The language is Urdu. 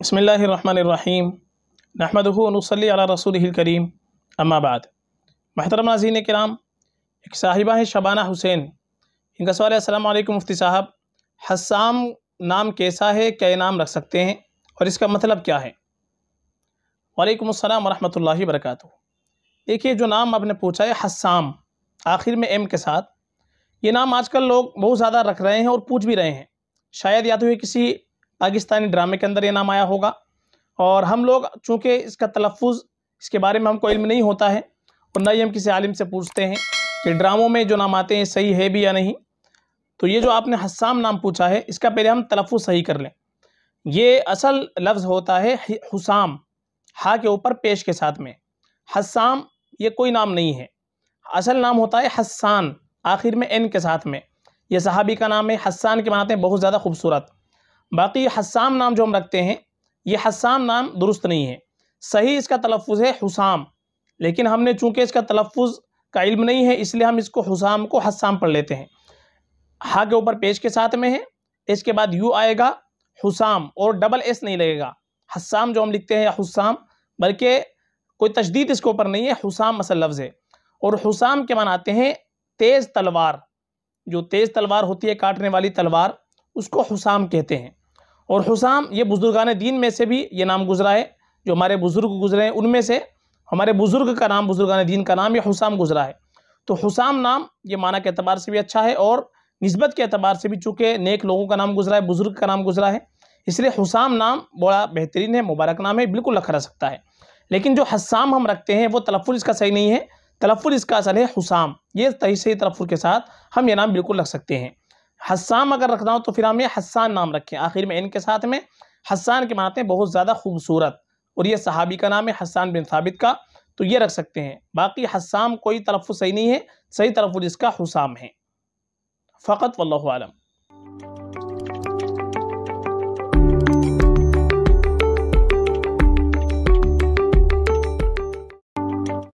بسم اللہ الرحمن الرحیم رحمدہ نو صلی علیہ رسول کریم اما بعد محترم ناظرین کرام ایک صاحبہ ہیں شبانہ حسین ان کا سوال ہے السلام علیکم مفتی صاحب حسام نام کیسا ہے کیا نام رکھ سکتے ہیں اور اس کا مطلب کیا ہے وعلیکم السلام ورحمۃ اللہ وبرکاتہ دیکھیے جو نام آپ نے پوچھا ہے حسام آخر میں ایم کے ساتھ یہ نام آج کل لوگ بہت زیادہ رکھ رہے ہیں اور پوچھ بھی رہے ہیں شاید یا تو یہ کسی پاکستانی ڈرامے کے اندر یہ نام آیا ہوگا اور ہم لوگ چونکہ اس کا تلفظ اس کے بارے میں ہم کو علم نہیں ہوتا ہے اور نہ ہی ہم کسی عالم سے پوچھتے ہیں کہ ڈراموں میں جو نام آتے ہیں صحیح ہے بھی یا نہیں تو یہ جو آپ نے حسام نام پوچھا ہے اس کا پہلے ہم تلفظ صحیح کر لیں یہ اصل لفظ ہوتا ہے حسام ہا کے اوپر پیش کے ساتھ میں حسام یہ کوئی نام نہیں ہے اصل نام ہوتا ہے حسان آخر میں ان کے ساتھ میں یہ صحابی کا نام ہے حسان کے معنی ہیں بہت زیادہ خوبصورت باقی حسام نام جو ہم رکھتے ہیں یہ حسام نام درست نہیں ہے صحیح اس کا تلفظ ہے حسام لیکن ہم نے چونکہ اس کا تلفظ کا علم نہیں ہے اس لیے ہم اس کو حسام کو حسام پڑھ لیتے ہیں ہا کے اوپر پیش کے ساتھ میں ہے اس کے بعد یو آئے گا حسام اور ڈبل ایس نہیں لگے گا حسام جو ہم لکھتے ہیں یا حسام بلکہ کوئی تشدید اس کے اوپر نہیں ہے حسام مسل لفظ ہے اور حسام کے معنی آتے ہیں تیز تلوار جو تیز تلوار ہوتی ہے کاٹنے والی تلوار اس کو حسام کہتے ہیں اور حسام یہ بزرگان دین میں سے بھی یہ نام گزرا ہے جو ہمارے بزرگ گزرے ہیں ان میں سے ہمارے بزرگ کا نام بزرگان دین کا نام یہ حسام گزرا ہے تو حسام نام یہ معنی کے اعتبار سے بھی اچھا ہے اور نسبت کے اعتبار سے بھی چونکہ نیک لوگوں کا نام گزرا ہے بزرگ کا نام گزرا ہے اس لیے حسام نام بڑا بہترین ہے مبارک نام ہے بالکل رکھا رہ سکتا ہے لیکن جو حسام ہم رکھتے ہیں وہ تلفظ اس کا صحیح نہیں ہے تلفظ اس کا اصل ہے حسام یہ صحیح تلفظ کے ساتھ ہم یہ نام بالکل رکھ سکتے ہیں حسام اگر رکھتا ہوں تو پھر ہم یہ حسان نام رکھیں آخر میں ان کے ساتھ میں حسان کے معنی ہیں بہت زیادہ خوبصورت اور یہ صحابی کا نام ہے حسان بن ثابت کا تو یہ رکھ سکتے ہیں باقی حسام کوئی تلفظ صحیح نہیں ہے صحیح تلفظ جس کا حسام ہے فقط واللہ عالم